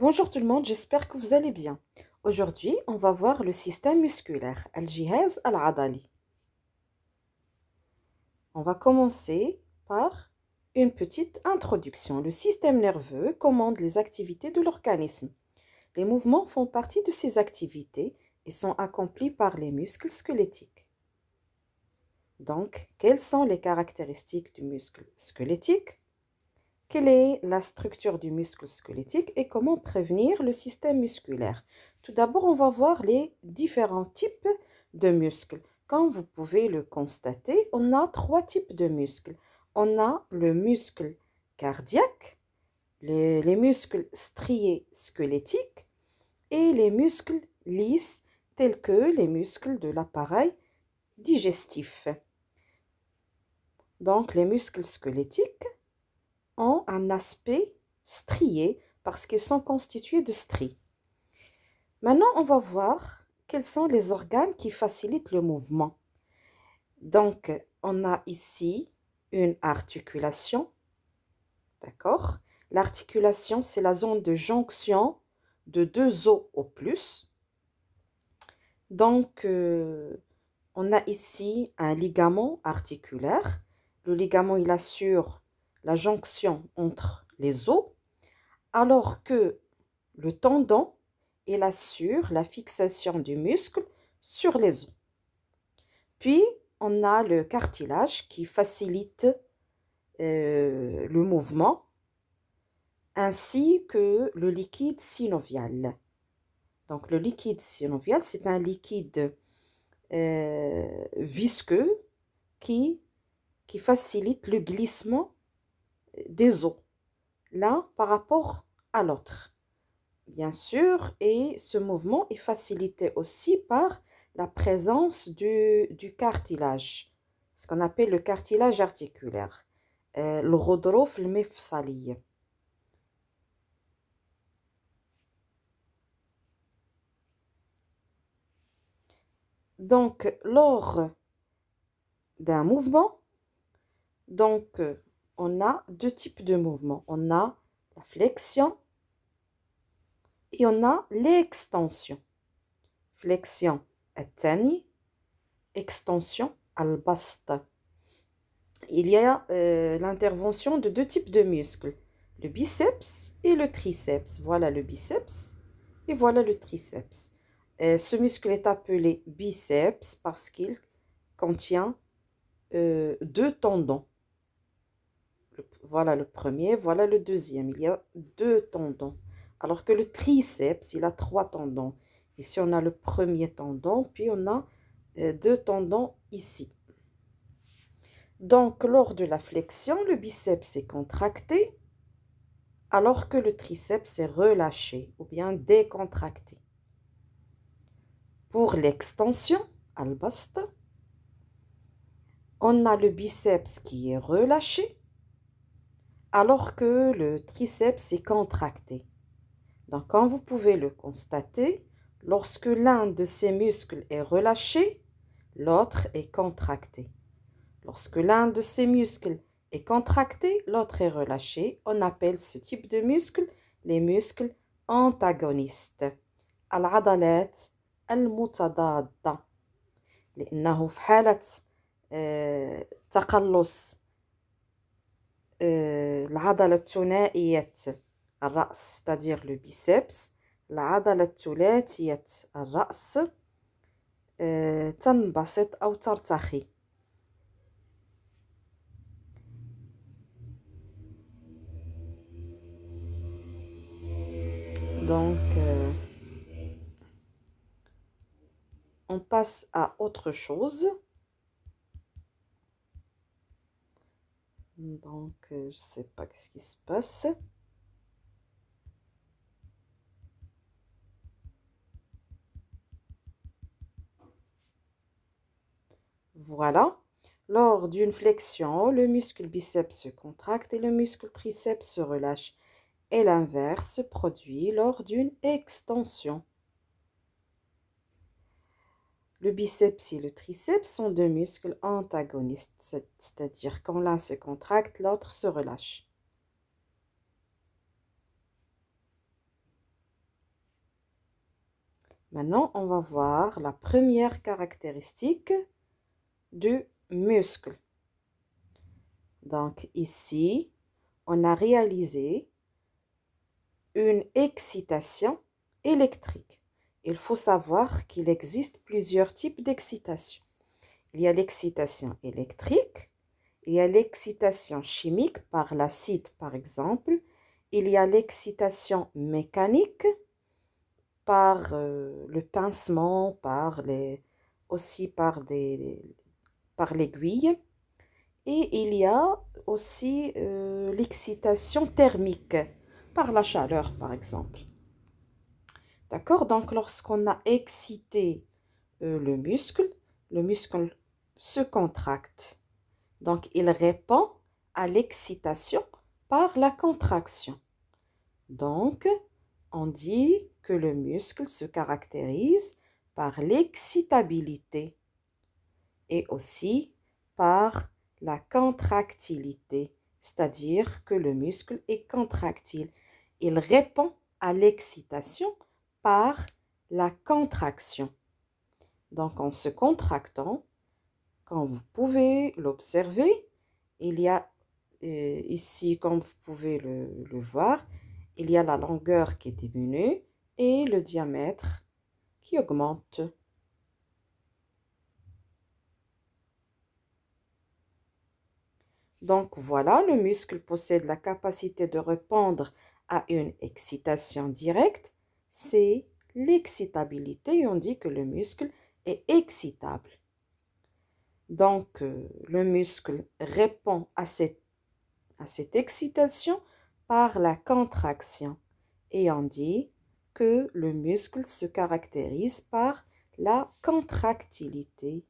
Bonjour tout le monde, j'espère que vous allez bien. Aujourd'hui, on va voir le système musculaire, al-jihaz al-adali. On va commencer par une petite introduction. Le système nerveux commande les activités de l'organisme. Les mouvements font partie de ces activités et sont accomplis par les muscles squelettiques. Donc, quelles sont les caractéristiques du muscle squelettique quelle est la structure du muscle squelettique et comment prévenir le système musculaire. Tout d'abord, on va voir les différents types de muscles. Comme vous pouvez le constater, on a trois types de muscles. On a le muscle cardiaque, les, muscles striés squelettiques et les muscles lisses tels que les muscles de l'appareil digestif. Donc les muscles squelettiques ont un aspect strié parce qu'ils sont constitués de stries. Maintenant, on va voir quels sont les organes qui facilitent le mouvement. Donc, on a ici une articulation. D'accord L'articulation, c'est la zone de jonction de deux os au plus. Donc, euh, on a ici un ligament articulaire. Le ligament, il assure la jonction entre les os, alors que le tendon, il assure la fixation du muscle sur les os. Puis, on a le cartilage qui facilite euh, le mouvement, ainsi que le liquide synovial. Donc, le liquide synovial, c'est un liquide euh, visqueux qui, qui facilite le glissement des os l'un par rapport à l'autre, bien sûr. Et ce mouvement est facilité aussi par la présence du, cartilage, ce qu'on appelle le cartilage articulaire, euh, le rodrof Donc, lors d'un mouvement, donc on a deux types de mouvements. On a la flexion et on a l'extension. Flexion tani, extension albasta. Il y a euh, l'intervention de deux types de muscles, le biceps et le triceps. Voilà le biceps et voilà le triceps. Euh, ce muscle est appelé biceps parce qu'il contient euh, deux tendons voilà le premier, voilà le deuxième. Il y a deux tendons. Alors que le triceps, il a trois tendons. Ici, on a le premier tendon, puis on a euh, deux tendons ici. Donc, lors de la flexion, le biceps est contracté, alors que le triceps est relâché ou bien décontracté. Pour l'extension, albaste on a le biceps qui est relâché, alors que le triceps est contracté. Donc, comme vous pouvez le constater, lorsque l'un de ces muscles est relâché, l'autre est contracté. Lorsque l'un de ces muscles est contracté, l'autre est relâché. On appelle ce type de muscle les muscles antagonistes. آه، العضلة الثنائية الرأس تدير لو بيسبس العضلة الثلاثية الرأس آه، تنبسط أو ترتخي donc euh, on passe à autre chose Donc, euh, je ne sais pas ce qui se passe. Voilà. Lors d'une flexion, le muscle biceps se contracte et le muscle triceps se relâche. Et l'inverse se produit lors d'une extension. Le biceps et le triceps sont deux muscles antagonistes, c'est-à-dire quand l'un se contracte, l'autre se relâche. Maintenant, on va voir la première caractéristique du muscle. Donc ici, on a réalisé une excitation électrique il faut savoir qu'il existe plusieurs types d'excitation. Il y a l'excitation électrique, il y a l'excitation chimique par l'acide par exemple, il y a l'excitation mécanique par euh, le pincement, par aussi par, l'aiguille. Et il y a aussi euh, l'excitation thermique par la chaleur par exemple. D'accord Donc, lorsqu'on a excité euh, le muscle, le muscle se contracte. Donc, il répond à l'excitation par la contraction. Donc, on dit que le muscle se caractérise par l'excitabilité et aussi par la contractilité, c'est-à-dire que le muscle est contractile. Il répond à l'excitation par la contraction. Donc en se contractant, comme vous pouvez l'observer, il y a euh, ici, comme vous pouvez le, le, voir, il y a la longueur qui diminue et le diamètre qui augmente. Donc voilà, le muscle possède la capacité de répondre à une excitation directe c'est l'excitabilité. On dit que le muscle est excitable. Donc, euh, le muscle répond à cette excitation par la contraction. Et on dit que le muscle se caractérise par la contractilité.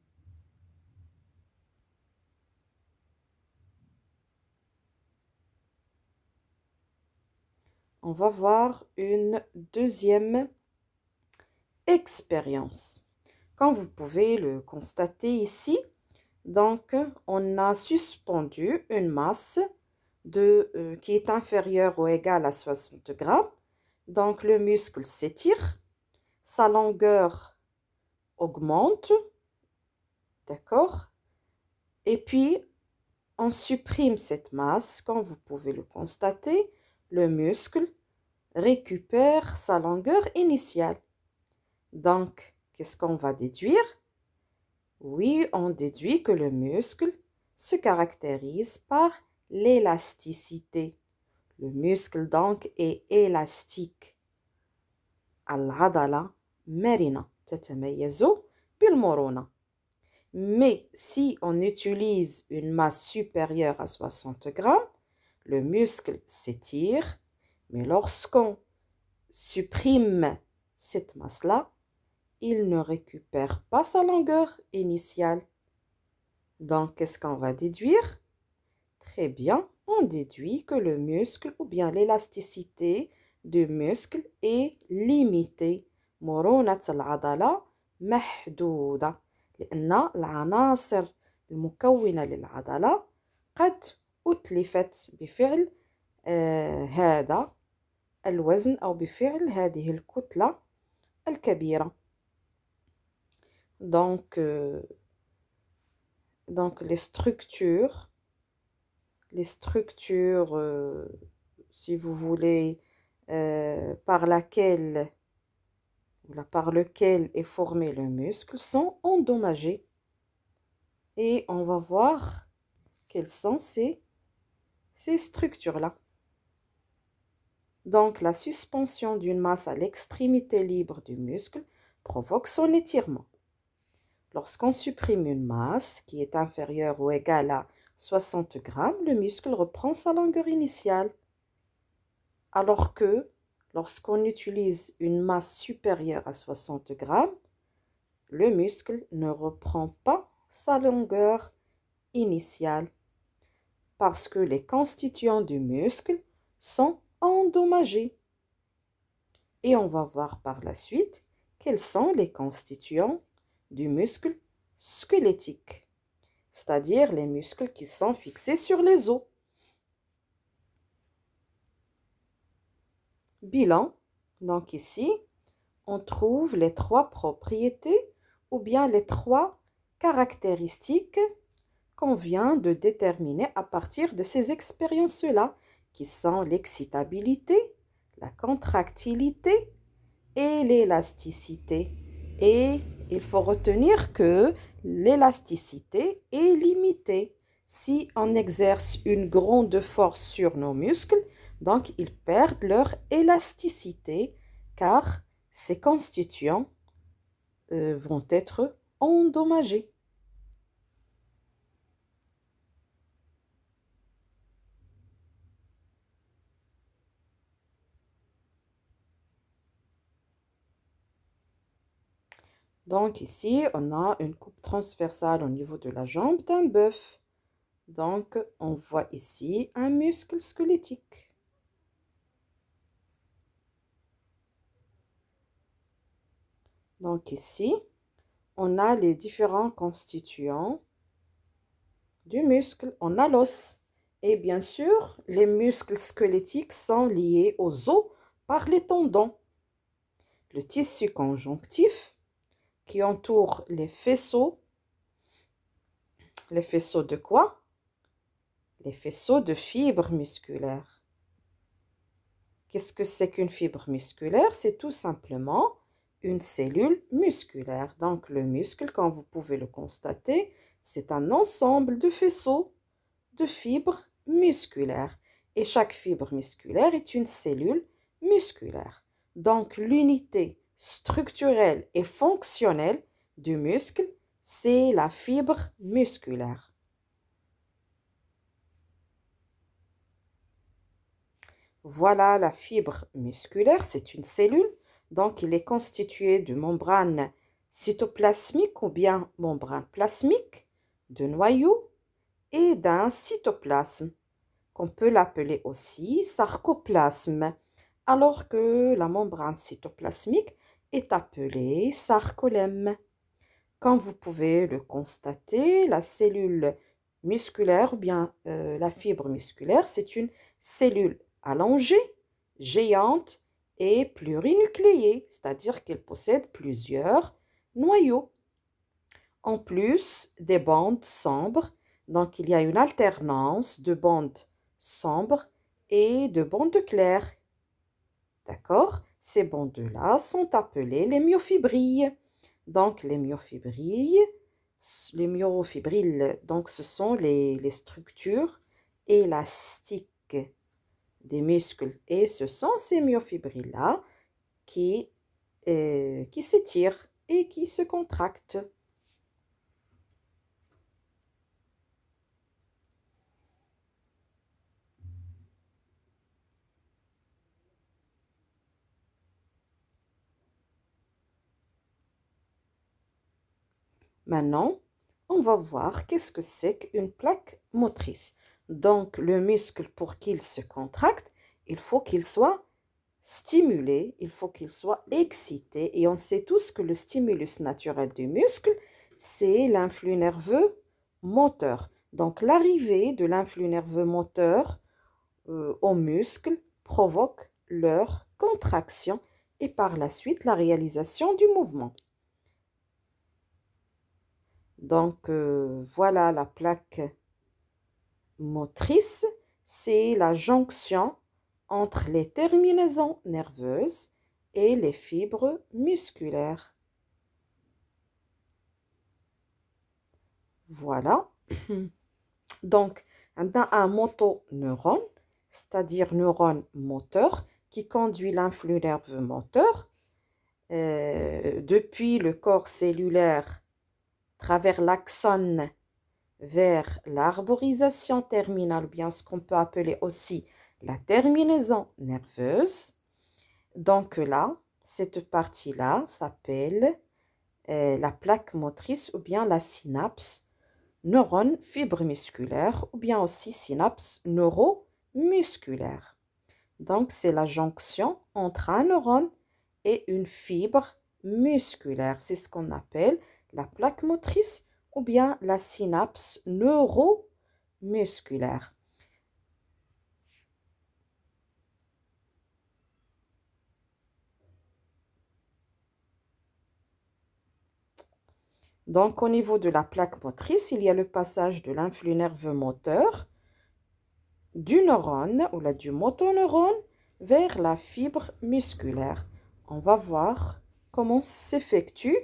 on va voir une deuxième expérience. Comme vous pouvez le constater ici, donc on a suspendu une masse de, euh, qui est inférieure ou égale à 60 grammes. Donc le muscle s'étire, sa longueur augmente, d'accord Et puis on supprime cette masse, comme vous pouvez le constater, le muscle récupère sa longueur initiale. Donc, qu'est-ce qu'on va déduire Oui, on déduit que le muscle se caractérise par l'élasticité. Le muscle donc est élastique. Mais si on utilise une masse supérieure à 60 grammes, le muscle s'étire, mais lorsqu'on supprime cette masse-là, il ne récupère pas sa longueur initiale. Donc, qu'est-ce qu'on va déduire Très bien, on déduit que le muscle ou bien l'élasticité du muscle est limitée. مرونة العضلة محدودة لأن العناصر قد تلفت بفعل آه هذا al أو بفعل هذه الكتلة الكبيرة donc euh, donc les structures les structures euh, si vous voulez euh, par laquelle par lequel est formé le muscle sont endommagées et on va voir quelles sont ces ces structures-là. Donc, la suspension d'une masse à l'extrémité libre du muscle provoque son étirement. Lorsqu'on supprime une masse qui est inférieure ou égale à 60 grammes, le muscle reprend sa longueur initiale. Alors que lorsqu'on utilise une masse supérieure à 60 grammes, le muscle ne reprend pas sa longueur initiale parce que les constituants du muscle sont endommagés. Et on va voir par la suite quels sont les constituants du muscle squelettique, c'est-à-dire les muscles qui sont fixés sur les os. Bilan, donc ici, on trouve les trois propriétés ou bien les trois caractéristiques vient de déterminer à partir de ces expériences-là, qui sont l'excitabilité, la contractilité et l'élasticité. Et il faut retenir que l'élasticité est limitée. Si on exerce une grande force sur nos muscles, donc ils perdent leur élasticité car ces constituants euh, vont être endommagés. Donc ici, on a une coupe transversale au niveau de la jambe d'un bœuf. Donc, on voit ici un muscle squelettique. Donc ici, on a les différents constituants du muscle. On a l'os. Et bien sûr, les muscles squelettiques sont liés aux os par les tendons. Le tissu conjonctif qui entoure les faisceaux. Les faisceaux de quoi Les faisceaux de fibres musculaires. Qu'est-ce que c'est qu'une fibre musculaire C'est tout simplement une cellule musculaire. Donc le muscle, quand vous pouvez le constater, c'est un ensemble de faisceaux de fibres musculaires. Et chaque fibre musculaire est une cellule musculaire. Donc l'unité structurelle et fonctionnelle du muscle, c'est la fibre musculaire. Voilà la fibre musculaire, c'est une cellule, donc il est constitué de membrane cytoplasmique ou bien membrane plasmique, de noyaux et d'un cytoplasme, qu'on peut l'appeler aussi sarcoplasme, alors que la membrane cytoplasmique est appelé sarcolème. Comme vous pouvez le constater, la cellule musculaire, ou bien euh, la fibre musculaire, c'est une cellule allongée, géante et plurinucléée, c'est-à-dire qu'elle possède plusieurs noyaux. En plus des bandes sombres, donc il y a une alternance de bandes sombres et de bandes claires. D'accord ces bandes-là sont appelées les myofibrilles. Donc, les myofibrilles, les myofibrilles, donc ce sont les, structures élastiques des muscles. Et ce sont ces myofibrilles-là euh, qui s'étirent et qui se contractent. Maintenant, on va voir qu'est-ce que c'est qu'une plaque motrice. Donc, le muscle, pour qu'il se contracte, il faut qu'il soit stimulé, il faut qu'il soit excité. Et on sait tous que le stimulus naturel du muscle, c'est l'influx nerveux moteur. Donc, l'arrivée de l'influx nerveux moteur euh, au muscle provoque leur contraction et par la suite la réalisation du mouvement. Donc, euh, voilà la plaque motrice. C'est la jonction entre les terminaisons nerveuses et les fibres musculaires. Voilà. Donc, on a un motoneurone, c'est-à-dire neurone moteur, qui conduit l'influx nerveux moteur euh, depuis le corps cellulaire travers l'axone vers l'arborisation terminale, ou bien ce qu'on peut appeler aussi la terminaison nerveuse. Donc là, cette partie-là s'appelle euh, la plaque motrice ou bien la synapse neurone fibre musculaire ou bien aussi synapse neuromusculaire. Donc c'est la jonction entre un neurone et une fibre musculaire. C'est ce qu'on appelle la plaque motrice ou bien la synapse neuromusculaire. Donc, au niveau de la plaque motrice, il y a le passage de l'influx nerveux moteur du neurone ou la du motoneurone vers la fibre musculaire. On va voir comment s'effectue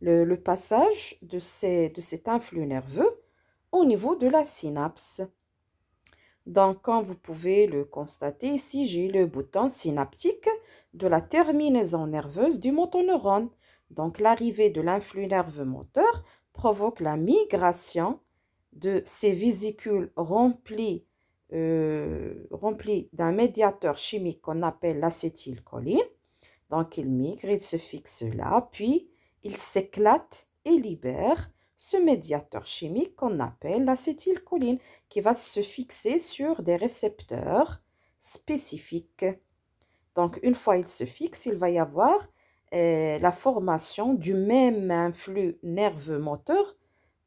le, passage de, cet influx nerveux au niveau de la synapse. Donc, comme vous pouvez le constater, ici, j'ai le bouton synaptique de la terminaison nerveuse du motoneurone. Donc, l'arrivée de l'influx nerveux moteur provoque la migration de ces vésicules remplies, euh, remplies d'un médiateur chimique qu'on appelle l'acétylcholine. Donc, il migre, il se fixe là, puis il s'éclate et libère ce médiateur chimique qu'on appelle l'acétylcholine, qui va se fixer sur des récepteurs spécifiques. Donc, une fois il se fixe, il va y avoir euh, la formation du même influx nerveux moteur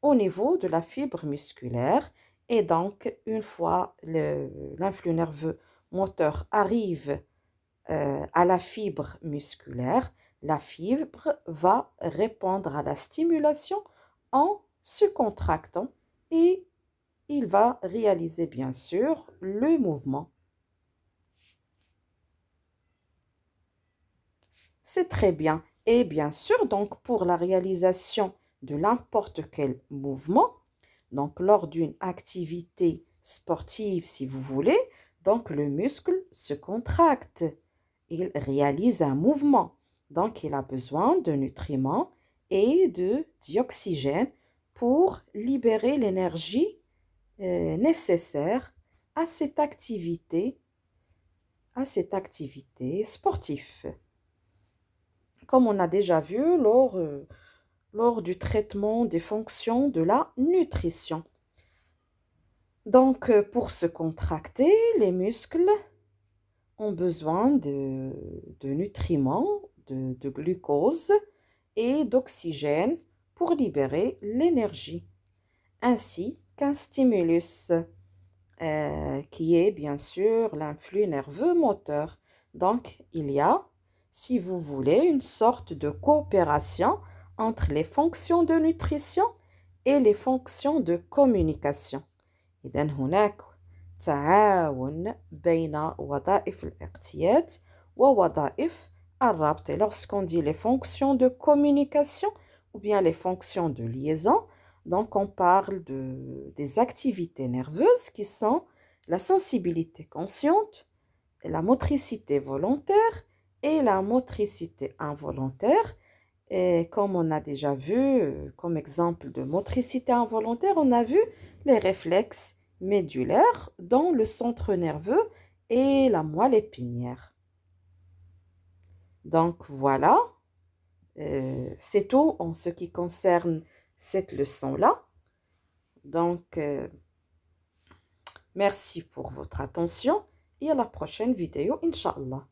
au niveau de la fibre musculaire. Et donc, une fois l'influx nerveux moteur arrive euh, à la fibre musculaire, la fibre va répondre à la stimulation en se contractant et il va réaliser bien sûr le mouvement. C'est très bien. Et bien sûr, donc pour la réalisation de n'importe quel mouvement, donc lors d'une activité sportive si vous voulez, donc le muscle se contracte. Il réalise un mouvement. Donc, il a besoin de nutriments et de dioxygène pour libérer l'énergie euh, nécessaire à cette activité, à cette activité sportive. Comme on a déjà vu euh, lors, du traitement des fonctions de la nutrition. Donc, euh, pour se contracter, les muscles ont besoin de nutriments de, glucose et d'oxygène pour libérer l'énergie, ainsi qu'un stimulus euh, qui est bien sûr l'influx nerveux moteur. Donc, il y a, si vous voulez, une sorte de coopération entre les fonctions de nutrition et les fonctions de communication lorsqu'on dit les fonctions de communication ou bien les fonctions de liaison, donc on parle des activités nerveuses qui sont la sensibilité consciente, la motricité volontaire et la motricité involontaire. Et comme on a déjà vu, comme exemple de motricité involontaire, on a vu les réflexes médulaires dans le centre nerveux et la moelle épinière. Donc voilà, euh, c'est tout en ce qui concerne cette leçon-là. Donc, euh, merci pour votre attention et à la prochaine vidéo, Inch'Allah.